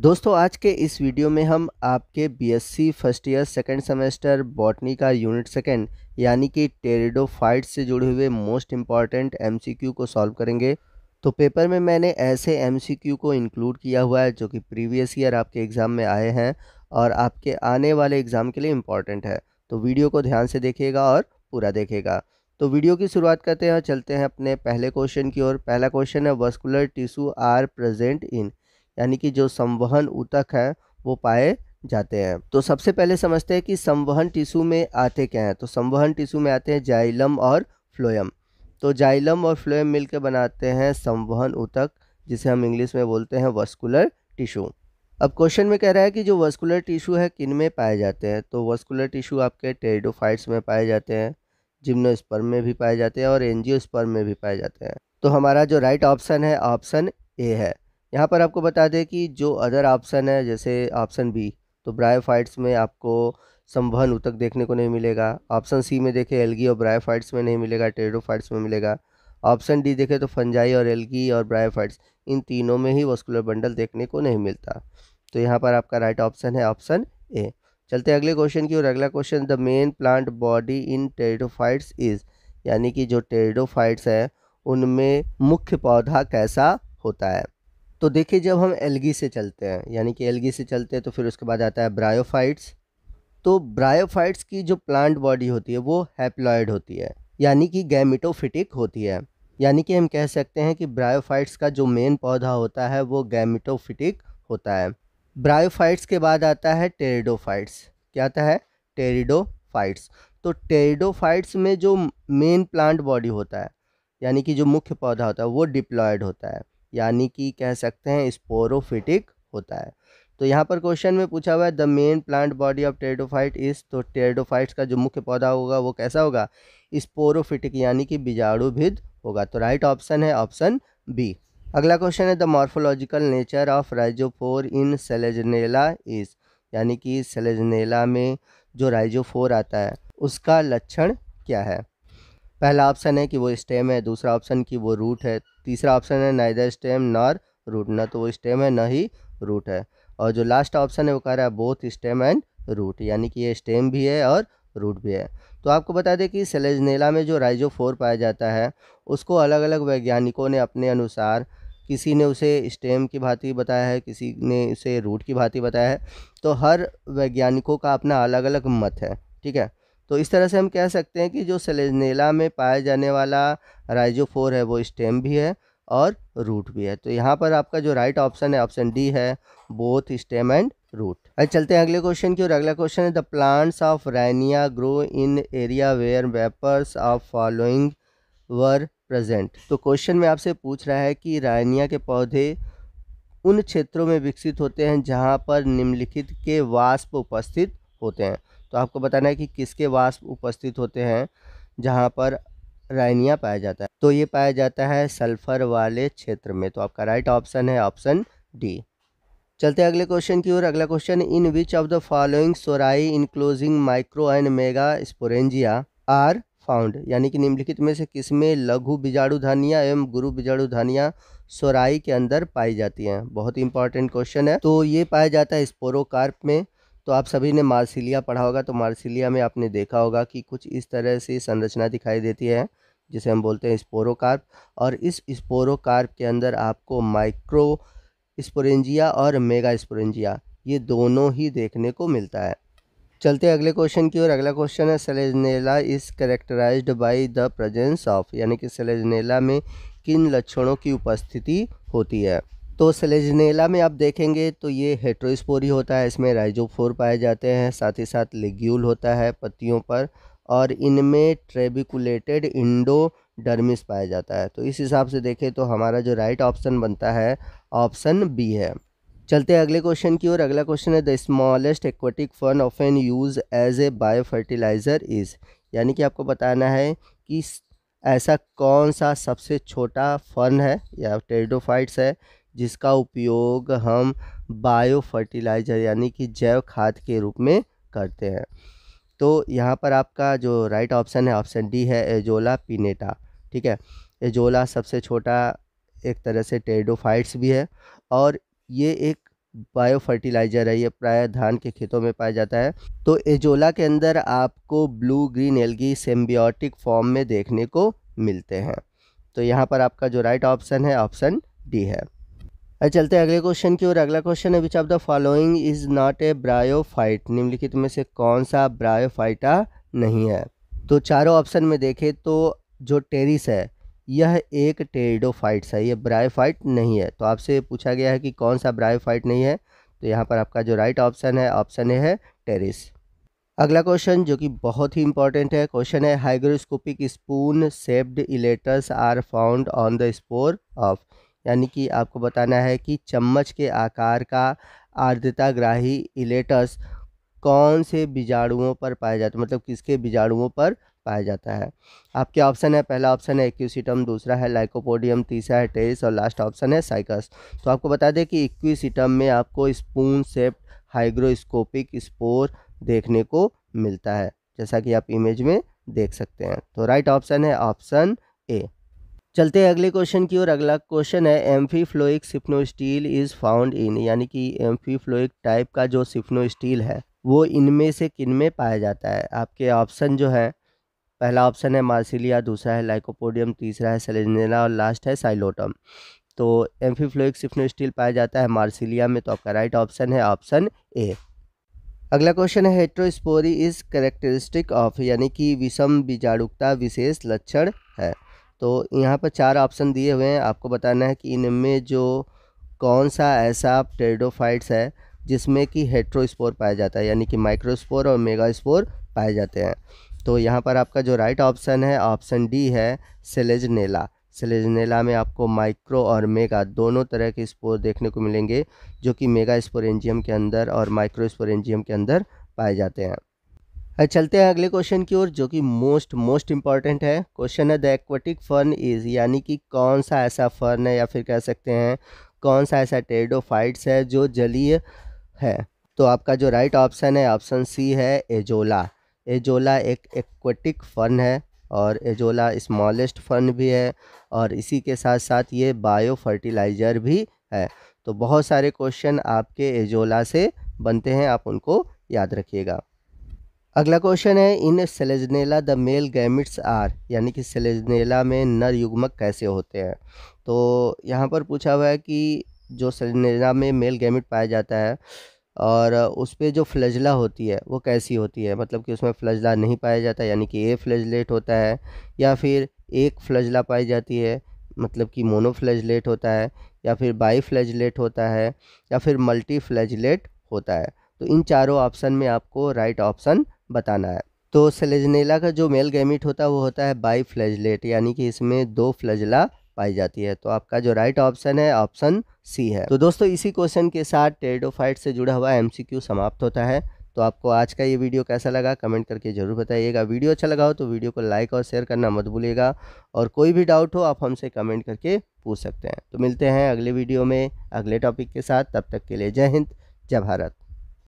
दोस्तों आज के इस वीडियो में हम आपके BSc first year second semester botany का यूनिट सेकेंड यानी कि टेरिडोफाइट से जुड़े हुए मोस्ट इम्पॉर्टेंट एमसीक्यू को सॉल्व करेंगे तो पेपर में मैंने ऐसे एमसीक्यू को इंक्लूड किया हुआ है जो कि प्रीवियस ईयर आपके एग्ज़ाम में आए हैं और आपके आने वाले एग्ज़ाम के लिए इम्पॉर्टेंट है तो वीडियो को ध्यान से देखिएगा और पूरा देखेगा तो वीडियो की शुरुआत करते हैं चलते हैं अपने पहले क्वेश्चन की ओर पहला क्वेश्चन है vascular tissue are present in यानी कि जो संवहन ऊतक हैं वो पाए जाते हैं तो सबसे पहले समझते हैं कि संवहन टिशू में आते क्या हैं तो संवहन टिशू में आते हैं जाइलम और फ्लोयम तो जाइलम और फ्लोयम मिलकर बनाते हैं संवहन ऊतक जिसे हम इंग्लिश में बोलते हैं वस्कुलर टिशू अब क्वेश्चन में कह रहा है कि जो वस्कुलर टिशू है किन में पाए जाते हैं तो वस्कुलर टिश्यू आपके टेरिडोफाइट्स में पाए जाते हैं जिम्नोस्पर्म में भी पाए जाते हैं और एनजियोस्पर्म में भी पाए जाते हैं तो हमारा जो राइट ऑप्शन है ऑप्शन ए है यहाँ पर आपको बता दें कि जो अदर ऑप्शन है जैसे ऑप्शन बी तो ब्रायोफाइट्स में आपको संभन उतक देखने को नहीं मिलेगा ऑप्शन सी में देखें एलगी और ब्रायोफाइट्स में नहीं मिलेगा टेरोफाइट्स में मिलेगा ऑप्शन डी देखें तो फंजाई और एलगी और ब्रायोफाइट्स इन तीनों में ही वस्कुलर बंडल देखने को नहीं मिलता तो यहाँ पर आपका राइट ऑप्शन है ऑप्शन ए चलते अगले क्वेश्चन की और अगला question the main plant body in pteridophytes is यानी कि जो टेरिडोफाइट्स है उनमें मुख्य पौधा कैसा होता है तो देखिए जब हम एलगी से चलते हैं यानी कि एलगी से चलते हैं तो फिर उसके बाद आता है ब्रायोफाइट्स तो ब्रायोफाइट्स की जो प्लांट बॉडी होती है वो हैप्लॉयड होती है यानी कि गैमिटोफिटिक होती है यानी कि हम कह सकते हैं कि ब्रायोफाइट्स का जो मेन पौधा होता है वो गैमिटोफिटिक होता है ब्रायोफाइट्स के बाद आता है टेरिडोफाइट्स क्या आता है टेरिडोफाइट्स तो टेरिडोफाइट्स में जो मेन प्लांट बॉडी होता है यानी कि जो मुख्य पौधा होता है वो डिप्लॉयड होता है यानी कि कह सकते हैं स्पोरोफिटिक होता है तो यहाँ पर क्वेश्चन में पूछा हुआ है the main plant body of pteridophyte is तो टेरेडोफाइट्स का जो मुख्य पौधा होगा वो कैसा होगा स्पोरोफिटिक यानी कि बीजाणुभिद होगा तो राइट ऑप्शन है ऑप्शन बी अगला क्वेश्चन है the morphological nature of rhizophore in Selaginella is यानी कि सेलेजनेला में जो राइजोफोर आता है उसका लक्षण क्या है पहला ऑप्शन है कि वो स्टेम है दूसरा ऑप्शन कि वो रूट है तीसरा ऑप्शन है इधर स्टेम नॉर रूट ना तो वो स्टेम है ना ही रूट है और जो लास्ट ऑप्शन है वो कह रहा है बोथ स्टेम एंड रूट यानी कि ये स्टेम भी है और रूट भी है तो आपको बता दें कि सेलेजनेला में जो राइजोफोर पाया जाता है उसको अलग अलग वैज्ञानिकों ने अपने अनुसार किसी ने उसे स्टेम की भांति बताया है किसी ने उसे रूट की भांति बताया है तो हर वैज्ञानिकों का अपना अलग अलग मत है ठीक है तो इस तरह से हम कह सकते हैं कि जो सेलेजनेला में पाया जाने वाला राइजोफोर है वो स्टेम भी है और रूट भी है तो यहाँ पर आपका जो राइट ऑप्शन है ऑप्शन डी है बोथ स्टेम एंड रूट अच्छा चलते हैं अगले क्वेश्चन की ओर अगला क्वेश्चन है the plants of Rhynia grow in area where vapours of following were present तो क्वेश्चन में आपसे पूछ रहा है कि रायनिया के पौधे उन क्षेत्रों में विकसित होते हैं जहाँ पर निम्नलिखित के वाष्प उपस्थित होते हैं तो आपको बताना है कि किसके वाष्प उपस्थित होते हैं जहाँ पर राइनिया पाया जाता है तो ये पाया जाता है सल्फर वाले क्षेत्र में तो आपका राइट ऑप्शन है ऑप्शन डी चलते अगले क्वेश्चन की ओर अगला question in which of the following sori enclosing micro and mega sporangia are found यानी कि निम्नलिखित में से किसमें लघु बीजाणु धानिया एवं गुरु बीजाणु धानिया सोराई के अंदर पाई जाती हैं बहुत इंपॉर्टेंट क्वेश्चन है तो ये पाया जाता है स्पोरोकार्प में तो आप सभी ने मार्सिलिया पढ़ा होगा तो मार्सिलिया में आपने देखा होगा कि कुछ इस तरह से संरचना दिखाई देती है जिसे हम बोलते हैं स्पोरोकार्प और इस स्पोरोकार्प के अंदर आपको माइक्रो स्पोरेंजिया और मेगा स्पोरेंजिया ये दोनों ही देखने को मिलता है चलते अगले क्वेश्चन की ओर अगला क्वेश्चन है Selaginella is characterised by the presence of यानी कि सेलेजनेला में किन लक्षणों की उपस्थिति होती है तो सेलेजनेला में आप देखेंगे तो ये हेट्रोस्पोरी होता है इसमें राइजोफोर पाए जाते हैं साथ ही साथ लेग्यूल होता है पत्तियों पर और इनमें ट्रेबिकुलेटेड इंडो डर्मिस पाया जाता है तो इस हिसाब से देखें तो हमारा जो राइट ऑप्शन बनता है ऑप्शन बी है चलते हैं अगले क्वेश्चन की ओर अगला क्वेश्चन है the smallest aquatic fern of an use as a bio fertiliser is यानी कि आपको बताना है कि ऐसा कौन सा सबसे छोटा फन है या टेरिडोफाइट्स है जिसका उपयोग हम बायो फर्टिलाइज़र यानी कि जैव खाद के रूप में करते हैं तो यहाँ पर आपका जो राइट ऑप्शन है ऑप्शन डी है एजोला पिनेटा ठीक है एजोला सबसे छोटा एक तरह से टेडोफाइट्स भी है और ये एक बायो फर्टिलाइज़र है ये प्राय धान के खेतों में पाया जाता है तो एजोला के अंदर आपको blue green algae symbiotic form में देखने को मिलते हैं तो यहाँ पर आपका जो राइट ऑप्शन है ऑप्शन डी है चलते हैं अगले क्वेश्चन की ओर अगला क्वेश्चन है which of the following is not a bryophyte निम्नलिखित में से कौन सा ब्रायोफाइटा नहीं है तो चारों ऑप्शन में देखें तो जो टेरिस है यह एक फाइट है ब्रायो ब्रायोफाइट नहीं है तो आपसे पूछा गया है कि कौन सा ब्रायोफाइट नहीं है तो यहाँ पर आपका जो राइट ऑप्शन है ऑप्शन ए है टेरिस अगला क्वेश्चन जो कि बहुत ही इंपॉर्टेंट है क्वेश्चन है hygroscopic spoon shaped elaters are found on the spore of यानी कि आपको बताना है कि चम्मच के आकार का आर्द्रताग्राही इलेटस कौन से बीजाणुओं पर पाया जाता है मतलब किसके बीजाणुओं पर पाया जाता है आपके ऑप्शन है पहला ऑप्शन है इक्विसिटम दूसरा है लाइकोपोडियम तीसरा है टेरिस और लास्ट ऑप्शन है साइकस तो आपको बता दें कि इक्विसिटम में आपको स्पून सेप्ट हाइग्रोस्कोपिक स्पोर देखने को मिलता है जैसा कि आप इमेज में देख सकते हैं तो राइट ऑप्शन है ऑप्शन ए चलते हैं अगले क्वेश्चन की ओर अगला क्वेश्चन है amphiphloic siphonostele is found in यानी कि एम्फी फ्लोइक टाइप का जो सिप्नो स्टील है वो इनमें से किन में पाया जाता है आपके ऑप्शन जो है पहला ऑप्शन है मार्सिलिया दूसरा है लाइकोपोडियम तीसरा है सेलेनेला और लास्ट है साइलोटम तो फ्लोइक सिफ्नो स्टील पाया जाता है मार्सिलिया में तो आपका राइट ऑप्शन है ऑप्शन ए अगला क्वेश्चन है हेट्रोस्पोरी इज करेक्टरिस्टिक ऑफ यानी कि विषम बीजाणुकता विशेष लक्षण है तो यहाँ पर चार ऑप्शन दिए हुए हैं आपको बताना है कि इनमें जो कौन सा ऐसा टेरिडोफाइट्स है जिसमें कि हेट्रोस्पोर पाया जाता है यानी कि माइक्रोस्पोर और मेगास्पोर पाए जाते हैं तो यहाँ पर आपका जो राइट ऑप्शन है ऑप्शन डी है सेलेजनेला सेलेजनेला में आपको माइक्रो और मेगा दोनों तरह के स्पोर देखने को मिलेंगे जो कि मेगा स्पोरेंजियम के अंदर और माइक्रो स्पोरेंजियम के अंदर पाए जाते हैं चलते हैं अगले क्वेश्चन की ओर जो कि मोस्ट मोस्ट इम्पॉर्टेंट है क्वेश्चन है द एक्वेटिक फर्न इज यानी कि कौन सा ऐसा फर्न है या फिर कह सकते हैं कौन सा ऐसा टेरिडोफाइट्स है जो जलीय है तो आपका जो राइट right ऑप्शन है ऑप्शन सी है एजोला एजोला एक एक्वेटिक फर्न है और एजोला स्मॉलेस्ट फर्न भी है और इसी के साथ साथ ये बायो फर्टिलाइज़र भी है तो बहुत सारे क्वेश्चन आपके एजोला से बनते हैं आप उनको याद रखिएगा अगला क्वेश्चन है in Selaginella the male gametes are यानी कि सेलेजनेला में नर युग्मक कैसे होते हैं तो यहाँ पर पूछा हुआ है कि जो सेलेजनेला में मेल गैमिट पाया जाता है और उस पर जो फ्लजला होती है वो कैसी होती है मतलब कि उसमें फ्लजला नहीं पाया जाता यानी कि ए फ्लजलेट होता है या फिर एक फ्लजला पाई जाती है मतलब कि मोनो फ्लजलेट होता है या फिर बाई फ्लैजलेट होता है या फिर मल्टी फ्लैजलेट होता है तो इन चारों ऑप्शन में आपको राइट ऑप्शन बताना है तो सेलेजनेला का जो मेल गैमिट होता है वो होता है बाई फ्लैजलेट यानी कि इसमें दो फ्लैजला पाई जाती है तो आपका जो राइट ऑप्शन है ऑप्शन सी है तो दोस्तों इसी क्वेश्चन के साथ टेरिडोफाइट से जुड़ा हुआ एमसीक्यू समाप्त होता है तो आपको आज का ये वीडियो कैसा लगा कमेंट करके ज़रूर बताइएगा वीडियो अच्छा लगा हो तो वीडियो को लाइक और शेयर करना मत भूलिएगा और कोई भी डाउट हो आप हमसे कमेंट करके पूछ सकते हैं तो मिलते हैं अगले वीडियो में अगले टॉपिक के साथ तब तक के लिए जय हिंद जय भारत